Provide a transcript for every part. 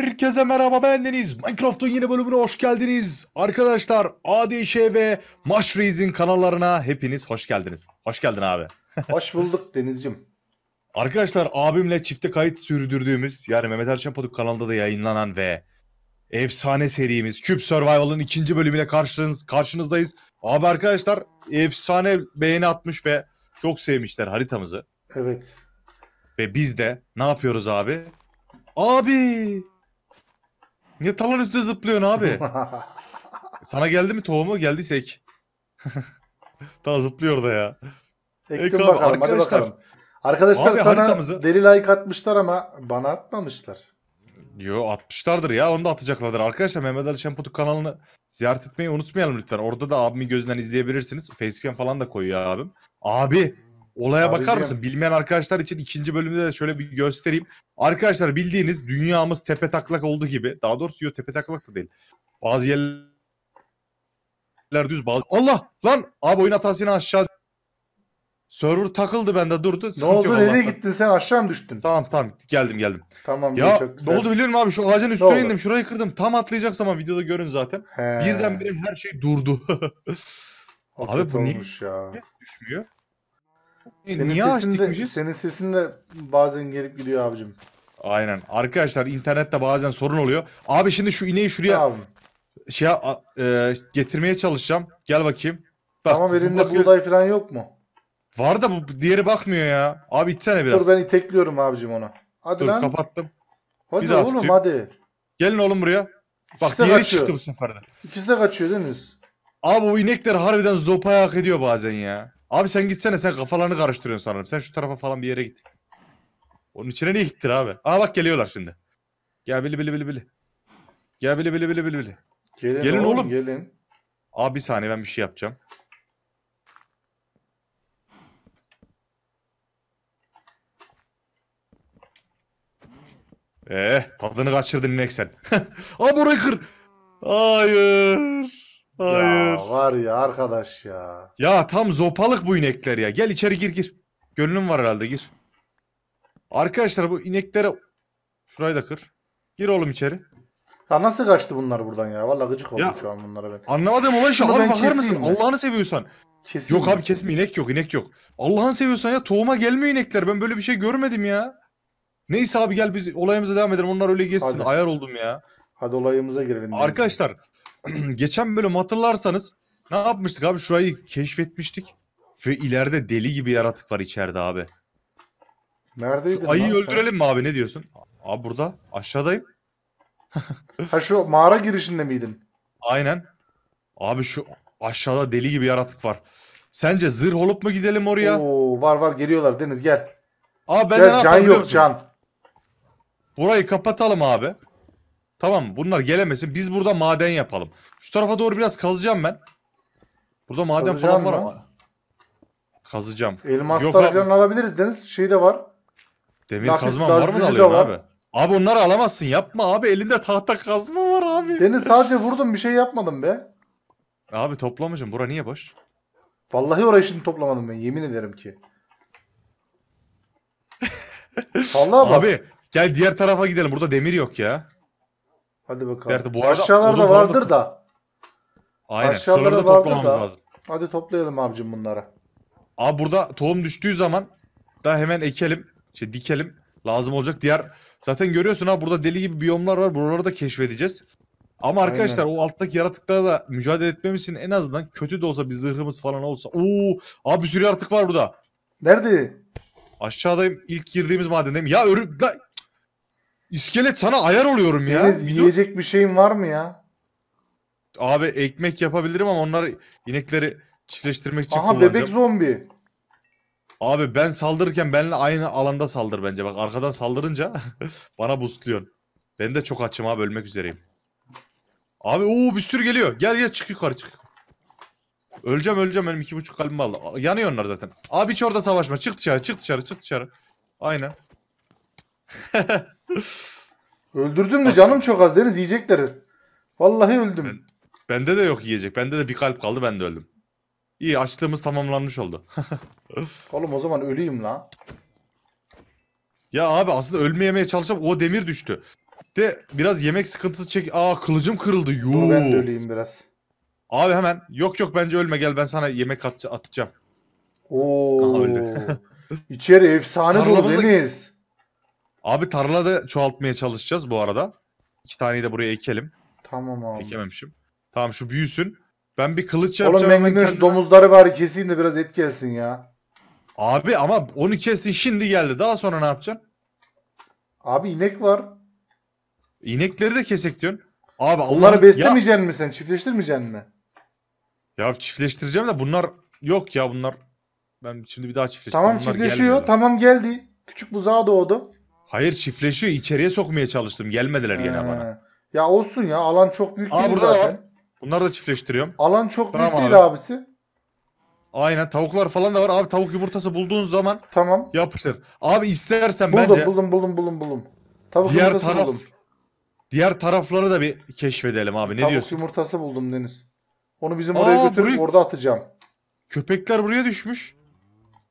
Herkese merhaba ben Deniz. Minecraft'ın yeni bölümüne hoş geldiniz. Arkadaşlar ADŞ ve Mash Freezing kanallarına hepiniz hoş geldiniz. Hoş geldin abi. hoş bulduk Deniz'cim. Arkadaşlar abimle çifte kayıt sürdürdüğümüz yani Mehmet Erçen Poduk kanalında da yayınlanan ve efsane serimiz Cube Survival'ın ikinci bölümüyle karşınız, karşınızdayız. Abi arkadaşlar efsane beğeni atmış ve çok sevmişler haritamızı. Evet. Ve biz de ne yapıyoruz abi? Abi Niye talan üstüne zıplıyorsun abi? Sana geldi mi tohumu? Geldiyse ek. Daha zıplıyor da ya. Ektim ek bakalım arkadaşlar. Arkadaşlar abi, sana haritamızı... deli like atmışlar ama bana atmamışlar. Yo atmışlardır ya onu da atacaklardır. Arkadaşlar Mehmet Ali Şenpatuk kanalını ziyaret etmeyi unutmayalım lütfen. Orada da abimin gözünden izleyebilirsiniz. Facecam falan da koyuyor abim. Abi Olaya Abi bakar mısın? Bilmeyen arkadaşlar için ikinci bölümde de şöyle bir göstereyim. Arkadaşlar bildiğiniz dünyamız tepe taklak oldu gibi. Daha doğrusu yok tepe taklak da değil. Bazı yerler düz bazı... Allah! Lan! Abi oyun hatasını aşağı... Server takıldı bende durdu. Ne oldu nereye gittin sen aşağı mı düştün? Tamam tamam geldim geldim. Tamam ya, çok güzel. Ne oldu biliyor musun abi şu ağacın üstüne indim şurayı kırdım. Tam atlayacak zaman videoda görün zaten. He. Birdenbire her şey durdu. abi bu niye ya. düşmüyor? E, senin niye sesinde, açtık Senin sesin de bazen gelip gidiyor abicim. Aynen. Arkadaşlar internette bazen sorun oluyor. Abi şimdi şu ineği şuraya Tamam. şey e, getirmeye çalışacağım. Gel bakayım. Bak, Tamam bu elinde bakıyor- buğday falan yok mu? Var da bu diğeri bakmıyor ya. Abi itsene biraz. Dur ben itekliyorum abicim ona. Hadi Dur, lan. kapattım. hadi bir oğlum tutayım. hadi. Gelin oğlum buraya. Bak İşte diğeri kaçıyor. çıktı bu seferde. de. İkisi de kaçıyor değil mi? Abi bu inekler harbiden zopaya hak ediyor bazen ya. Abi sen gitsene sen kafalarını karıştırıyorsun sanırım. Sen şu tarafa falan bir yere git. Onun içine niye gittin abi? Aa bak geliyorlar şimdi. Gel bili bili bili bili. Gel bili bili bili bili bili. Gelin, Gelin oğlum, Gelin. Abi bir saniye ben bir şey yapacağım. Eh tadını kaçırdın inek sen. Aa burayı kır. Hayır. Hayır. Ya var ya arkadaş ya. Ya tam zopalık bu inekler ya. Gel içeri gir gir. Gönlüm var herhalde gir. Arkadaşlar bu ineklere... Şurayı da kır. Gir oğlum içeri. Ya nasıl kaçtı bunlar buradan ya? Vallahi gıcık oldum Ya, şu an bunlara ben. Anlamadım olay şu abi bakar mısın? Allah'ını seviyorsan. Kesin Yok abi kesme inek yok inek yok. Allah'ını seviyorsan ya tohuma gelmiyor inekler. Ben böyle bir şey görmedim ya. Neyse abi gel biz olayımıza devam edelim. Onlar öyle geçsin. Hadi. Ayar oldum ya. Hadi olayımıza girelim. Arkadaşlar geçen bölüm hatırlarsanız ne yapmıştık abi? Şurayı keşfetmiştik. Ve ileride deli gibi yaratık var içeride abi. Neredeydin? Şu ayıyı lan öldürelim mi abi? Ne diyorsun? Abi burada. Aşağıdayım. ha şu mağara girişinde miydin? Aynen. Abi şu aşağıda deli gibi yaratık var. Sence zırh olup mu gidelim oraya? Oo var var geliyorlar Deniz gel. Abi ben ne can yapayım yok can. Burayı kapatalım abi. Tamam bunlar gelemesin. Biz burada maden yapalım. Şu tarafa doğru biraz kazacağım ben. Burada maden Kazacağım falan var mı? ama. Kazacağım. Elmaslar falan alabiliriz Deniz. Şey de var. Demir Lapis kazman var mı şey da alıyorsun var. abi? Abi onları alamazsın yapma abi elinde tahta kazma var abi. Deniz sadece vurdum bir şey yapmadım be. Abi toplamışım bura niye boş? Vallahi orayı şimdi toplamadım ben yemin ederim ki. Vallahi bak. Abi gel diğer tarafa gidelim burada demir yok ya. Hadi bakalım. Diğer, bu arada Aşağılarda odun falan vardır da. Aynen. Soruları da toplamamız lazım. Hadi toplayalım abicim bunları. Abi burada tohum düştüğü zaman da hemen ekelim. Şey dikelim. Lazım olacak. Diğer zaten görüyorsun ha burada deli gibi biyomlar var. Buraları da keşfedeceğiz. Ama Aynen. arkadaşlar o alttaki yaratıklarla mücadele etmemiz için en azından kötü de olsa bir zırhımız falan olsa. Oo, abi bir sürü yaratık var burada. Nerede? Aşağıdayım. ilk girdiğimiz madendeyim. Ya örüm... La... İskelet sana ayar oluyorum ya. Deniz yiyecek bir şeyin var mı ya? Abi ekmek yapabilirim ama onlar inekleri çiftleştirmek için Aha kullanacağım. bebek zombi. Abi ben saldırırken benimle aynı alanda saldır bence. Bak arkadan saldırınca bana boostluyorsun. Ben de çok açım abi ölmek üzereyim. Abi ooo bir sürü geliyor. Gel gel çık yukarı çık. Öleceğim öleceğim benim iki buçuk kalbim aldı. Yanıyor onlar zaten. Abi hiç orada savaşma. Çık dışarı çık dışarı çık dışarı. Aynen. Öldürdüm de canım çok az Deniz yiyecekleri. Vallahi öldüm. Bende de yok yiyecek. Bende de bir kalp kaldı ben de öldüm. İyi açlığımız tamamlanmış oldu. Oğlum o zaman öleyim la. Ya abi aslında ölmeyemeye çalışsam o demir düştü. De biraz yemek sıkıntısı çek. Aa kılıcım kırıldı. Yoo. Dur ben de öleyim biraz. Abi hemen. Yok yok bence ölme gel ben sana yemek at atacağım. Oo. İçeri efsane dolu Tarlamızda... Deniz. Abi tarlada çoğaltmaya çalışacağız bu arada. İki taneyi de buraya ekelim. Tamam abi. Ekememişim. Tamam şu büyüsün. Ben bir kılıç yapacağım. Oğlum Mengi'nin şu domuzları bari keseyim de biraz et gelsin ya. Abi ama onu kestin şimdi geldi. Daha sonra ne yapacaksın? Abi inek var. İnekleri de kesek diyorsun. Abi Allah'ı Allah ya, beslemeyeceksin mi sen? Çiftleştirmeyeceksin mi? ya çiftleştireceğim de bunlar yok ya bunlar. Ben şimdi bir daha çiftleştireceğim. Tamam Bunlar çiftleşiyor. gelmiyorlar. Tamam geldi. Küçük buzağa doğdu. Hayır çiftleşiyor. İçeriye sokmaya çalıştım. Gelmediler gene bana. Ya olsun ya alan çok büyük Aa, değil burada da var. Bunları da çiftleştiriyorum. Alan çok Tamam büyük abi. değil abisi. Aynen tavuklar falan da var. Abi tavuk yumurtası bulduğun zaman Tamam. yapıştır. Abi istersen Buldum bence buldum buldum buldum buldum. Tavuk Diğer yumurtası taraf- buldum. diğer tarafları da bir keşfedelim abi. Ne Tavuk diyorsun? yumurtası buldum Deniz. Onu bizim oraya Aa, götürüp burayı- orada atacağım. Köpekler buraya düşmüş.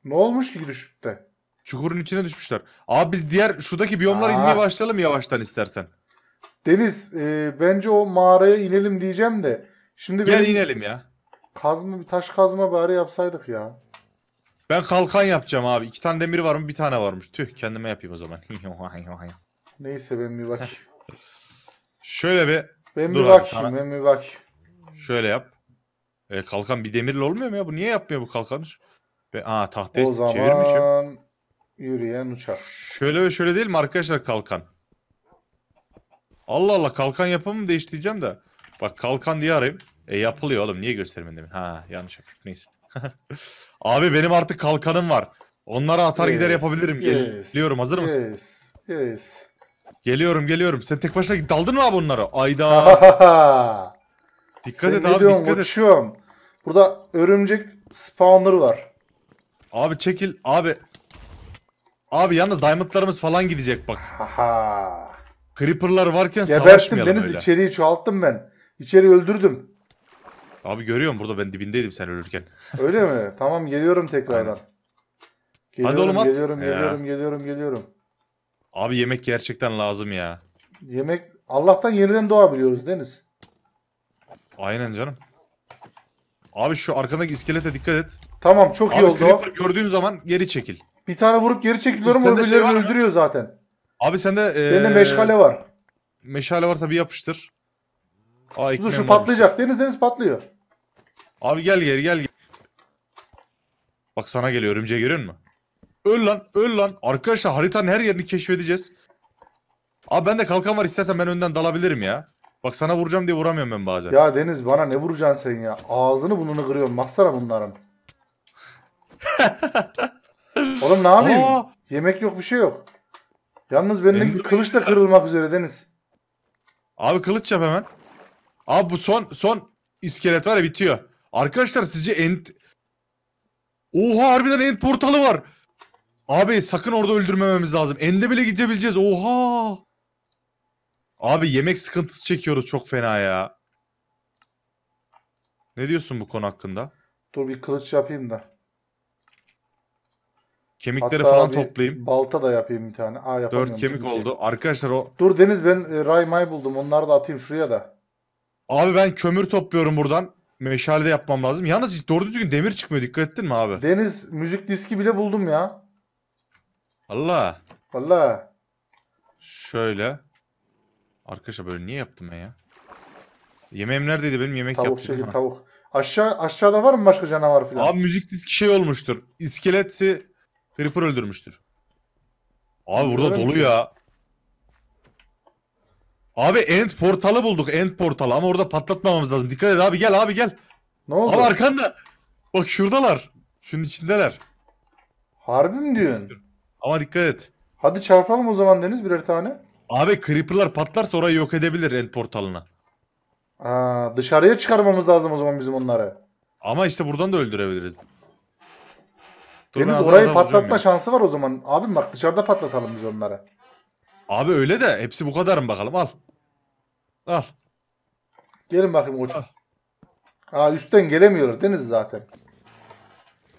Ne olmuş ki düşüp de? Çukurun içine düşmüşler. Abi biz diğer şuradaki biyomlar inmeye başlayalım yavaştan istersen. Deniz e, bence o mağaraya inelim diyeceğim de. Şimdi Gel inelim ya. Kazma bir taş kazma bari yapsaydık ya. Ben kalkan yapacağım abi. İki tane demir var mı? Bir tane varmış. Tüh kendime yapayım o zaman. Neyse ben bir bak. Şöyle bir. Ben bir bak. Sana... Ben bir bak. Şöyle yap. E, kalkan bir demirle olmuyor mu ya? Bu niye yapmıyor bu kalkanı? Ve aa tahtaya o zaman... çevirmişim. Yürüyen uçak. Şöyle ve şöyle değil mi arkadaşlar kalkan? Allah Allah kalkan yapımı mı değiş diyeceğim de. Bak kalkan diye arayayım. E yapılıyor oğlum niye göstermedin demin? Ha yanlış yapmışım neyse. Abi benim artık kalkanım var. Onlara atar yes, gider yapabilirim. Yes, Geliyorum hazır mısın? Yes. Yes. Geliyorum geliyorum. Sen tek başına daldın mı abi onlara? Ayda. dikkat Sen et abi diyorsun, dikkat uçuyorum. et. Burada örümcek spawner var. Abi çekil abi. Abi yalnız diamondlarımız falan gidecek bak. Creeper'lar varken Geberttim savaşmayalım Deniz öyle. içeriği çoğalttım ben. İçeri öldürdüm. Abi görüyorum burada ben dibindeydim sen ölürken. Öyle mi? Tamam geliyorum tekrardan. Geliyorum, Hadi oğlum at. Geliyorum geliyorum geliyorum geliyorum. Abi yemek gerçekten lazım ya. Yemek Allah'tan yeniden doğabiliyoruz Deniz. Aynen canım. Abi şu arkandaki iskelete dikkat et. Tamam çok Abi iyi oldu. Creeper gördüğün zaman geri çekil. Bir tane vurup geri çekiliyorum Üstünde şey öbürlerini şey öldürüyor zaten. Abi sende... Ee, benim meşgale var. Meşale varsa bir yapıştır. Aa, Dur şu patlayacak. Varmış. Deniz deniz patlıyor. Abi gel geri gel, Bak sana geliyor örümceği görüyor mü? Öl lan öl lan. Arkadaşlar haritanın her yerini keşfedeceğiz. Abi ben de kalkan var istersen ben önden dalabilirim ya. Bak sana vuracağım diye vuramıyorum ben bazen. Ya Deniz bana ne vuracaksın sen ya? Ağzını burnunu kırıyorum. Baksana bunların. Oğlum ne yapayım? Aa! Yemek yok bir şey yok. Yalnız benim kılıç da kırılmak üzere Deniz. Abi kılıç yap hemen. Abi bu son son iskelet var ya bitiyor. Arkadaşlar sizce end... Oha harbiden end portalı var. Abi sakın orada öldürmememiz lazım. End'e bile gidebileceğiz. Oha. Abi yemek sıkıntısı çekiyoruz çok fena ya. Ne diyorsun bu konu hakkında? Dur bir kılıç yapayım da. Kemikleri Hatta falan bir toplayayım. Balta da yapayım bir tane. Aa, Dört kemik şimdi. oldu. Arkadaşlar o... Dur Deniz ben e, ray may buldum. Onları da atayım şuraya da. Abi ben kömür topluyorum buradan. Meşale de yapmam lazım. Yalnız hiç doğru düzgün demir çıkmıyor. Dikkat ettin mi abi? Deniz müzik diski bile buldum ya. Allah. Allah. Şöyle. Arkadaşlar böyle niye yaptım ben ya? Yemeğim neredeydi benim yemek tavuk yaptım. Tavuk şey, tavuk. Aşağı, aşağıda var mı başka canavar falan? Abi müzik diski şey olmuştur. İskeleti Creeper öldürmüştür. Abi burada dolu ya. Abi end portalı bulduk. End portalı ama orada patlatmamamız lazım. Dikkat et abi gel abi gel. Ne oldu? Abi arkanda. Bak şuradalar. Şunun içindeler. Harbi mi diyorsun? Ama dikkat et. Hadi çarpalım o zaman Deniz birer tane. Abi creeper'lar patlarsa orayı yok edebilir end portalına. Aa, dışarıya çıkarmamız lazım o zaman bizim onları. Ama işte buradan da öldürebiliriz. Deniz orayı patlatma şansı var o zaman. abi bak dışarıda patlatalım biz onları. Abi öyle de hepsi bu kadar mı bakalım al. Al. Gelin bakayım koçum. Aa üstten gelemiyorlar Deniz zaten.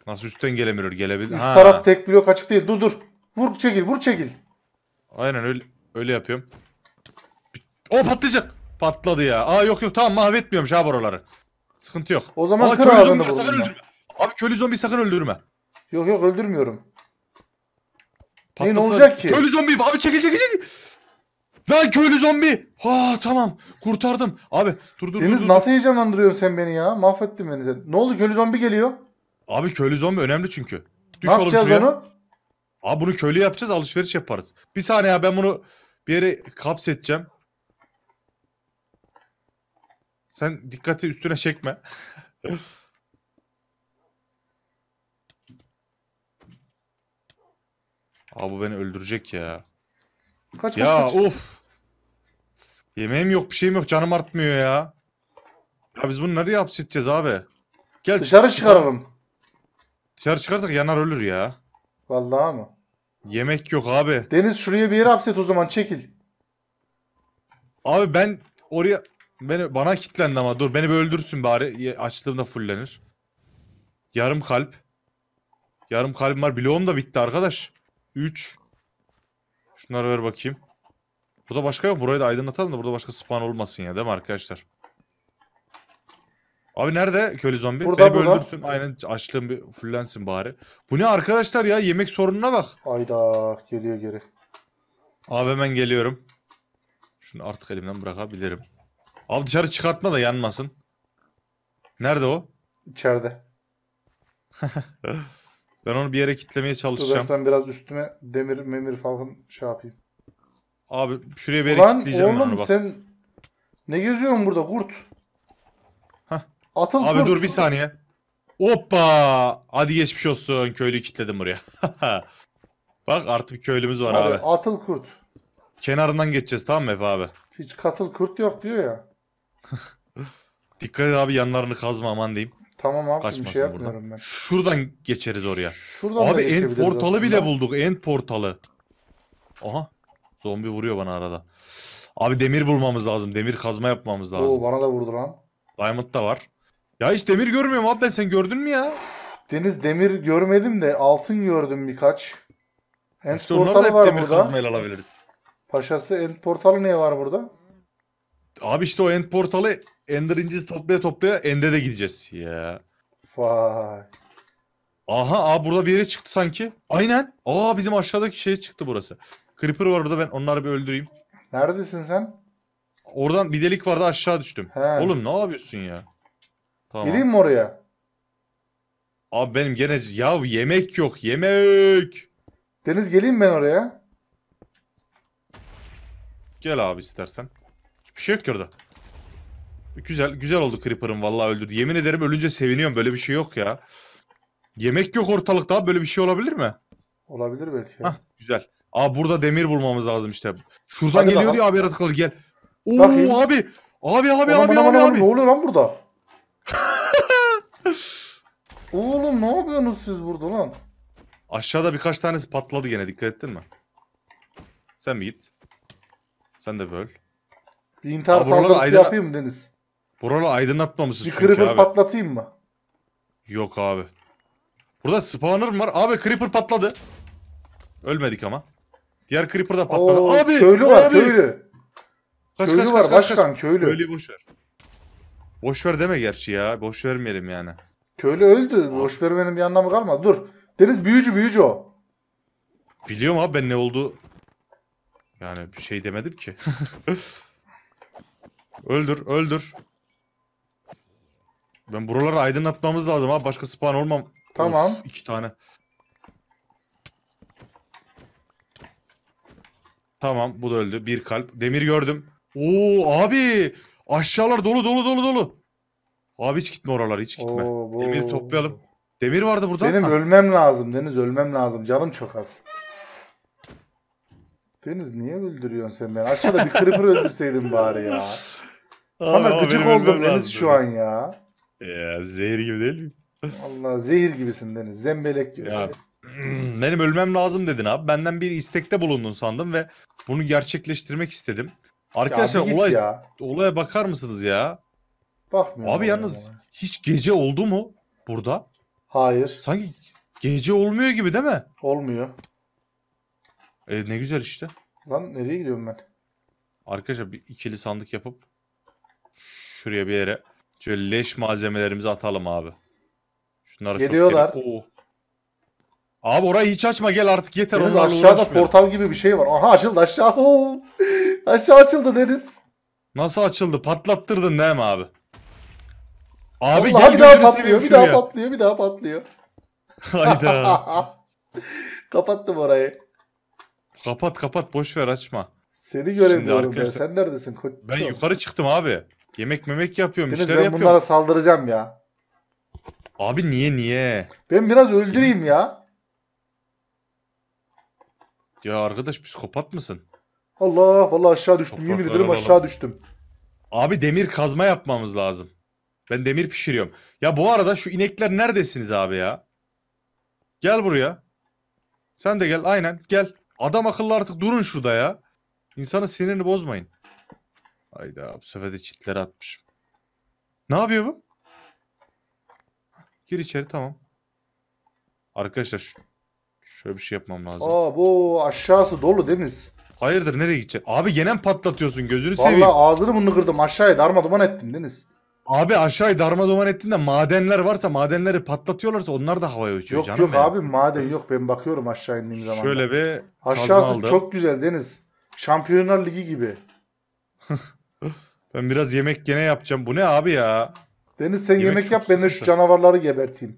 Nasıl üstten gelemiyor gelebilir. Üst ha. taraf tek blok açık değil. Dur dur. Vur çekil vur çekil. Aynen öyle, öyle yapıyorum. O patlayacak. Patladı ya. Aa yok yok tamam mahvetmiyorum ha buraları. Sıkıntı yok. O zaman Aa, kır köylü zombi Abi köylü zombi sakın öldürme. Yok yok öldürmüyorum. Ne, ne olacak ki? Köylü zombi abi çekil çekil çekil. Lan köylü zombi. Ha tamam kurtardım. Abi dur dur Deniz dur, dur. nasıl heyecanlandırıyorsun sen beni ya? Mahvettin beni sen. Ne oldu köylü zombi geliyor. Abi köylü zombi önemli çünkü. Düş ne yapacağız onu? Abi bunu köylü yapacağız alışveriş yaparız. Bir saniye ya ben bunu bir yere kapseteceğim. Sen dikkati üstüne çekme. Abi bu beni öldürecek ya. Kaç ya kaç kaç. of. Yemeğim yok bir şeyim yok canım artmıyor ya. Ya biz bunu nereye hapsedeceğiz abi? Gel Dışarı çıkaralım. dışarı çıkarsak yanar ölür ya. Vallahi ama. Yemek yok abi. Deniz şuraya bir yere hapset o zaman çekil. Abi ben oraya beni bana kitlendi ama dur beni bir öldürsün bari Ye- açtığımda fullenir. Yarım kalp. Yarım kalbim var. Bloğum da bitti arkadaş. 3. Şunları ver bakayım. Burada başka yok. Burayı da aydınlatalım da burada başka spawn olmasın ya değil mi arkadaşlar? Abi nerede köylü zombi? Burada, Beni burada. öldürsün. Aynen açlığım bir fullensin bari. Bu ne arkadaşlar ya? Yemek sorununa bak. Ayda geliyor geri. Abi hemen geliyorum. Şunu artık elimden bırakabilirim. Abi dışarı çıkartma da yanmasın. Nerede o? İçeride. Ben onu bir yere kitlemeye çalışacağım. Dur ben biraz üstüme demir memir falan şey yapayım. Abi şuraya bir yere Ulan kitleyeceğim oğlum, ben onu bak. sen ne geziyorsun burada kurt? Hah. Atıl Abi kurt. dur bir saniye. Hoppa! Hadi geçmiş olsun köylü kitledim buraya. bak artık köylümüz var abi. abi. Atıl kurt. Kenarından geçeceğiz tamam mı Efe abi? Hiç katıl kurt yok diyor ya. Dikkat et abi yanlarını kazma aman diyeyim. Tamam abi Kaçmasın bir şey yapmıyorum buradan. ben. Şuradan geçeriz oraya. Şuradan abi end portalı aslında. bile bulduk. End portalı. Aha. Zombi vuruyor bana arada. Abi demir bulmamız lazım. Demir kazma yapmamız lazım. Oo bana da vurdu lan. Diamond da var. Ya hiç demir görmüyorum abi ben. Sen gördün mü ya? Deniz demir görmedim de altın gördüm birkaç. End işte portalı da hep demir burada. kazmayla alabiliriz. Paşası end portalı niye var burada? Abi işte o end portalı Ender incisi toplaya toplaya Ende de gideceğiz ya. Vay. Aha aa burada bir yere çıktı sanki. Aynen. Aa bizim aşağıdaki şeye çıktı burası. Creeper var orada ben onları bir öldüreyim. Neredesin sen? Oradan bir delik vardı aşağı düştüm. He. Oğlum ne yapıyorsun ya? Tamam. Gireyim mi oraya? Abi benim gene ya yemek yok yemek. Deniz geleyim ben oraya. Gel abi istersen. Bir şey yok ki orada. Güzel güzel oldu Creeper'ın vallahi öldürdü. Yemin ederim ölünce seviniyorum. Böyle bir şey yok ya. Yemek yok ortalıkta. Böyle bir şey olabilir mi? Olabilir belki. Hah, güzel. Aa burada demir bulmamız lazım işte. Şuradan Hadi geliyor bakalım. diyor abi yaratıklar gel. Oo Bakayım. abi. Abi abi Aman, abi abi abi. Ne oluyor lan burada? Oğlum ne yapıyorsunuz siz burada lan? Aşağıda birkaç tanesi patladı gene dikkat ettin mi? Sen bir git. Sen de böl. Bir intihar saldırısı yapayım mı Deniz? Buraları aydınlatmamışsınız Bir çünkü creeper abi. patlatayım mı? Yok abi. Burada spawner var? Abi creeper patladı. Ölmedik ama. Diğer creeper da patladı. Oo, abi! Köylü var abi! köylü. Kaç köylü kaç var kaç kaç. başkan kaç. köylü. Köylüyü boş ver. Boş ver deme gerçi ya. Boş vermeyelim yani. Köylü öldü. Boş vermenin bir anlamı kalmadı. Dur. Deniz büyücü büyücü o. Biliyorum abi ben ne oldu. Yani bir şey demedim ki. öldür öldür. Ben buraları aydınlatmamız lazım ha. Başka spawn olmam. Tamam. Of, iki tane. Tamam bu da öldü. Bir kalp. Demir gördüm. Oo abi. Aşağılar dolu dolu dolu dolu. Abi hiç gitme oralara hiç gitme. Oo, bu... Demir toplayalım. Demir vardı burada. Benim ha. ölmem lazım Deniz ölmem lazım. Canım çok az. Deniz niye öldürüyorsun sen beni? Aşağıda bir creeper öldürseydin bari ya. Sana Aa, gıcık oldum Deniz şu an ya. Ya zehir gibi değil mi? Allah zehir gibisin Deniz. Zembelek gibi. Ya, şey. benim ölmem lazım dedin abi. Benden bir istekte bulundun sandım ve bunu gerçekleştirmek istedim. Arkadaşlar olay ya. olaya bakar mısınız ya? Bakmıyorum. Abi yalnız ya. hiç gece oldu mu burada? Hayır. Sanki gece olmuyor gibi değil mi? Olmuyor. E, ne güzel işte. Lan nereye gidiyorum ben? Arkadaşlar bir ikili sandık yapıp şuraya bir yere Şöyle leş malzemelerimizi atalım abi. Şunları Geliyorlar. Çok gerek- Abi orayı hiç açma gel artık yeter Deniz onlarla aşağıda uğraşmayalım. portal gibi bir şey var. Aha açıldı aşağı. aşağı açıldı Deniz. Nasıl açıldı? Patlattırdın değil mi abi? Abi Vallahi gel bir daha patlıyor, bir daha patlıyor, bir daha patlıyor. Hayda. Kapattım orayı. Kapat kapat boş ver açma. Seni göremiyorum ben. arkadaşlar- Sen neredesin? Ko- Ben yukarı çıktım abi. Yemek memek yapıyorum. Deniz ben yapıyorum. bunlara saldıracağım ya. Abi niye niye? Ben biraz öldüreyim ya. Ya arkadaş psikopat mısın? Allah Allah aşağı düştüm. Topraklar Yemin ederim alalım. aşağı düştüm. Abi demir kazma yapmamız lazım. Ben demir pişiriyorum. Ya bu arada şu inekler neredesiniz abi ya? Gel buraya. Sen de gel aynen gel. Adam akıllı artık durun şurada ya. İnsanın sinirini bozmayın. Hayda bu sefer de çitler atmışım. Ne yapıyor bu? Gir içeri tamam. Arkadaşlar şu, şöyle bir şey yapmam lazım. Aa bu aşağısı dolu deniz. Hayırdır nereye gidecek? Abi gene patlatıyorsun gözünü Vallahi seveyim. ağzını bunu kırdım aşağıya darma duman ettim Deniz. Abi aşağıya darma duman ettin de madenler varsa madenleri patlatıyorlarsa onlar da havaya uçuyor Yok canım. yok yok abi maden yok ben bakıyorum aşağı indiğim zaman. Şöyle bir Aşağısı aldım. çok güzel Deniz. Şampiyonlar Ligi gibi. Ben biraz yemek gene yapacağım. Bu ne abi ya? Deniz sen yemek, yemek yap ben de şu canavarları geberteyim.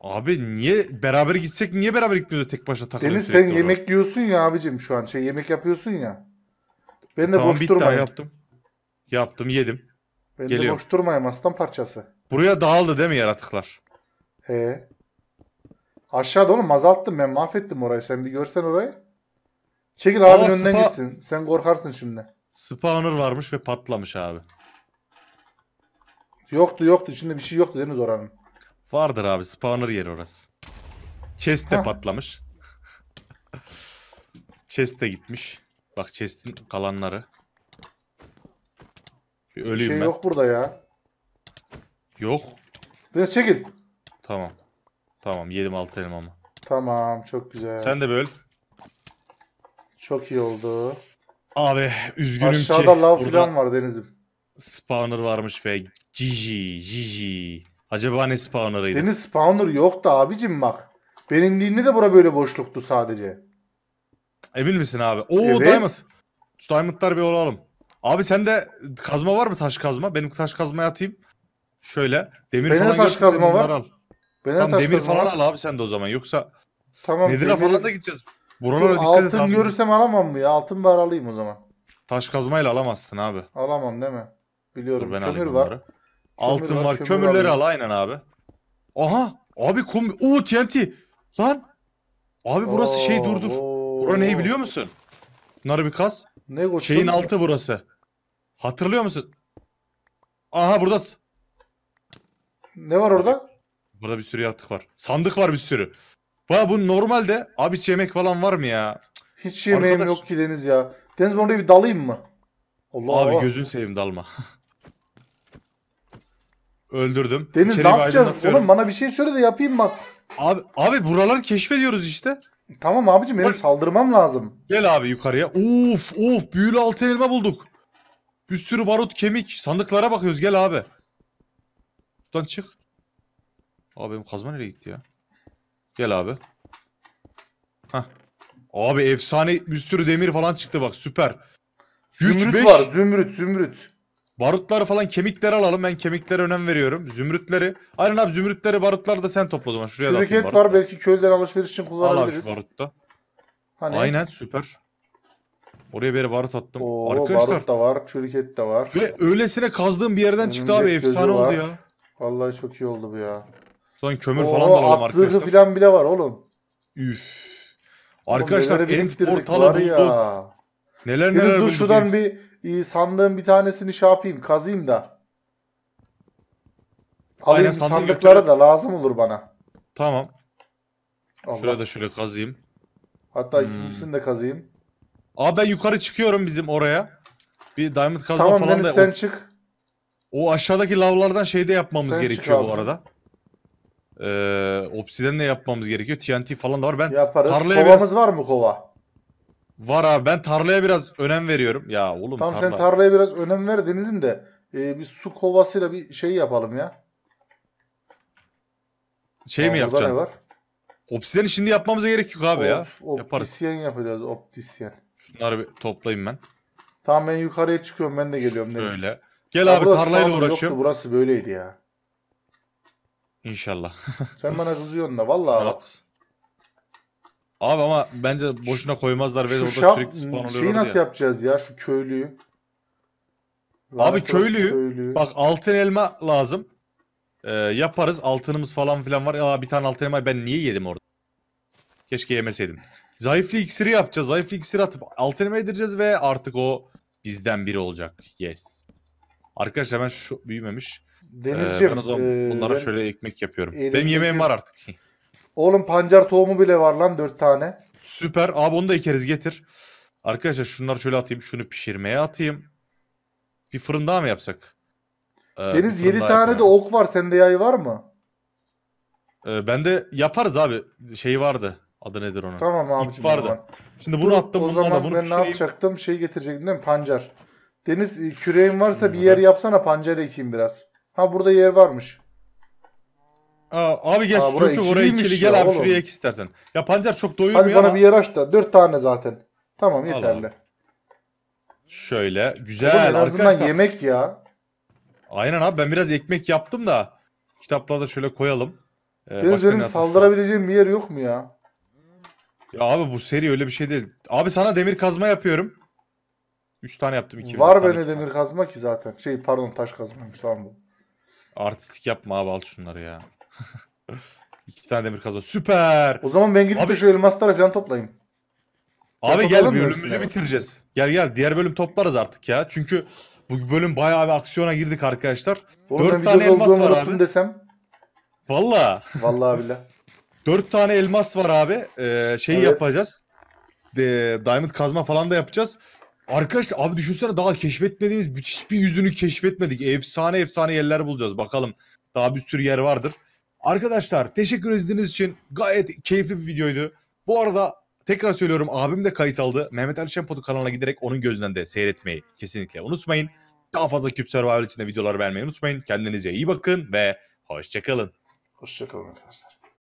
Abi niye beraber gitsek niye beraber gitmiyordu tek başına takılıyor Deniz sen yemek yiyorsun ya abicim şu an şey yemek yapıyorsun ya. Ben de tamam, boş durmayayım. yaptım. Yaptım yedim. Ben Geliyorum. de boş durmayayım aslan parçası. Buraya dağıldı değil mi yaratıklar? He. Aşağıda oğlum azalttım ben mahvettim orayı sen bir görsen orayı. Çekil abi önden gitsin. Sen korkarsın şimdi. Spawner varmış ve patlamış abi. Yoktu yoktu. İçinde bir şey yoktu değil mi Zoran'ın? Vardır abi spawner yeri orası. Chest de Hah. patlamış. chest de gitmiş. Bak chest'in kalanları. Bir Bir şey ben. Yok. burada ya. Yok. Biraz çekil. Tamam. Tamam yedim altı elim ama. Tamam çok güzel. Sen de böl. Çok iyi oldu. Abi üzgünüm Aşağıda ki. Aşağıda lav falan var Deniz'im. Spawner varmış ve Gigi, Gigi. Acaba ne spawner'ıydı? Deniz spawner yoktu abicim bak. Benim Benimliğinde de bura böyle boşluktu sadece. Emin misin abi? Oo evet. Diamond. Şu Diamond'lar bir olalım. Abi sende kazma var mı taş kazma? Benim taş kazmaya atayım. Şöyle. Demir Benim falan taş kazma var. Al. Benim tamam taş demir kazma falan var. al abi sen de o zaman. Yoksa tamam, Nedir'a demir... falan da gideceğiz. Buralara dikkat altın et abi. görürsem alamam mı ya? Altın bari alayım o zaman. Taş kazmayla alamazsın abi. Alamam değil mi? Biliyorum. Dur, ben kömür var. Kömür altın var. var. Kömürleri alayım. al aynen abi. Aha! Abi kum... Uuu TNT! Lan! Abi burası oo, şey dur dur. Bura neyi biliyor musun? Bunları bir kaz. Ne koçum? Şeyin ya? altı burası. Hatırlıyor musun? Aha buradasın. Ne var orada? Burada bir sürü yatık var. Sandık var bir sürü. Baya bu normalde abi hiç yemek falan var mı ya? Hiç yemeğim Arkadaş- yok ki Deniz ya. Deniz ben oraya bir dalayım mı? Allah Abi Allah. gözün seveyim dalma. Öldürdüm. Deniz İçeriği ne yapacağız? Oğlum bana bir şey söyle de yapayım bak. Abi, abi buraları keşfediyoruz işte. Tamam abicim benim Oğlum- saldırmam lazım. Gel abi yukarıya. Uf uf büyülü altın elma bulduk. Bir sürü barut kemik. Sandıklara bakıyoruz gel abi. Buradan çık. Abi benim kazma nereye gitti ya? Gel abi. Hah. Abi efsane bir sürü demir falan çıktı bak süper. Zümrüt 3, 5... var zümrüt zümrüt. Barutları falan kemikleri alalım. Ben kemiklere önem veriyorum. Zümrütleri. Aynen abi zümrütleri barutları da sen topladın o Şuraya Şuriket da atayım var belki köylüler alışveriş için kullanabiliriz. Al abi şu Hani? Aynen süper. Oraya bir barut attım. Oo, Arkadaşlar. Barut da var. Çürüket de var. Ve öylesine kazdığım bir yerden çıktı abi. Efsane oldu ya. Vallahi çok iyi oldu bu ya. Son kömür Oo, falan da alalım at zırhı arkadaşlar. falan bile var oğlum. Üf. Arkadaşlar en biriktirdik ortalı bulduk. ya. Neler neler dur bulduk. şuradan bir e, sandığın bir tanesini şey yapayım kazıyım da. Alayım Aynen, sandığı sandıkları götürün. da lazım olur bana. Tamam. Allah. da şöyle kazayım. Hatta Hmm. ikincisini de kazıyım. Abi ben yukarı çıkıyorum bizim oraya. Bir diamond kazma tamam falan Deniz da sen çık. o aşağıdaki lavlardan şey de yapmamız Sen gerekiyor bu abi. arada. Ee, obsiden de yapmamız gerekiyor. TNT falan da var. Ben Yaparız. tarlaya Kovamız biraz... var mı kova? Var abi. Ben tarlaya biraz önem veriyorum. Ya oğlum Tamam tarla. sen tarlaya biraz önem ver Deniz'im de e, bir su kovasıyla bir şey yapalım ya. Şey Tamam, mi burada yapacaksın? Ne var? Obsideni şimdi yapmamıza gerek yok abi ya. Of, Yaparız. Optisyen yapacağız. Optisyen. Şunları bir toplayayım ben. Tamam ben yukarıya çıkıyorum ben de geliyorum Deniz. Böyle. Gel Ya abi tarlayla uğraşıyorum. Yoktu, burası böyleydi ya. İnşallah. Sen bana kızıyorsun da vallahi. Evet. Abi ama bence boşuna koymazlar ve Şu orada şap- sürekli spawn oluyor Şeyi orada nasıl ya. yapacağız ya şu köylüyü? Lanet Abi olsun köylüyü, bak altın elma lazım. Ee, yaparız altınımız falan filan var. Aa bir tane altın elma ben niye yedim orada? Keşke yemeseydim. Zayıflık iksiri yapacağız. Zayıflık iksiri atıp altın elma yedireceğiz ve artık o bizden biri olacak. Yes. Arkadaşlar ben şu büyümemiş. Denizciğim. Ee, ben o zaman ee, bunlara ben şöyle ekmek yapıyorum. Elimdeki... Benim yemeğim var artık. Oğlum pancar tohumu bile var lan dört tane. Süper. Abi onu da ekeriz getir. Arkadaşlar şunları şöyle atayım. Şunu pişirmeye atayım. Bir fırın daha mı yapsak? Ee, Deniz 7 tane yapayım. de ok var. Sende yay var mı? Ee, ben de yaparız abi. Şey vardı. Adı nedir onun? Tamam abi. İp vardı. Zaman. Şimdi bunu attım. O zaman bunu ben pişireyim. ne yapacaktım? Şey getirecektim değil mi? Pancar. Deniz e, küreğin varsa Şunları... bir yer yapsana pancar ekeyim biraz. Ha burada yer varmış. Aa, abi geç Aa, çok çok oraya ikili gel abi oğlum. şuraya ek istersen. Ya pancar çok doyurmuyor Hadi bana ama. bir yer aç da. Dört tane zaten. Tamam yeterli. Şöyle güzel azından arkadaşlar. yemek ya. Aynen abi ben biraz ekmek yaptım da kitapları da şöyle koyalım. Ee, Benim saldırabileceğim bir yer yok mu ya? Ya abi bu seri öyle bir şey değil. Abi sana demir kazma yapıyorum. Üç tane yaptım. Iki Var bende demir kazma ki zaten. Şey pardon taş kazmamış lan bu. Artistik yapma abi al şunları ya. İki tane demir kazma. Süper. O zaman ben gidip abi, de şu elmasları falan toplayayım. Abi gel bölümümüzü yani. bitireceğiz. Gel gel diğer bölüm toplarız artık ya. Çünkü bu bölüm bayağı bir aksiyona girdik arkadaşlar. Oğlum, 4 tane elmas var abi. Desem. Valla. Valla billah. 4 tane elmas var abi. Ee, şey evet. yapacağız. De, ee, diamond kazma falan da yapacağız. Arkadaşlar abi düşünsene daha keşfetmediğimiz bir yüzünü keşfetmedik. Efsane efsane yerler bulacağız bakalım. Daha bir sürü yer vardır. Arkadaşlar teşekkür izlediğiniz için gayet keyifli bir videoydu. Bu arada tekrar söylüyorum abim de kayıt aldı. Mehmet Ali Şempot'un kanalına giderek onun gözünden de seyretmeyi kesinlikle unutmayın. Daha fazla Küp Survivor için de videolar vermeyi unutmayın. Kendinize iyi bakın ve hoşçakalın. Hoşçakalın arkadaşlar.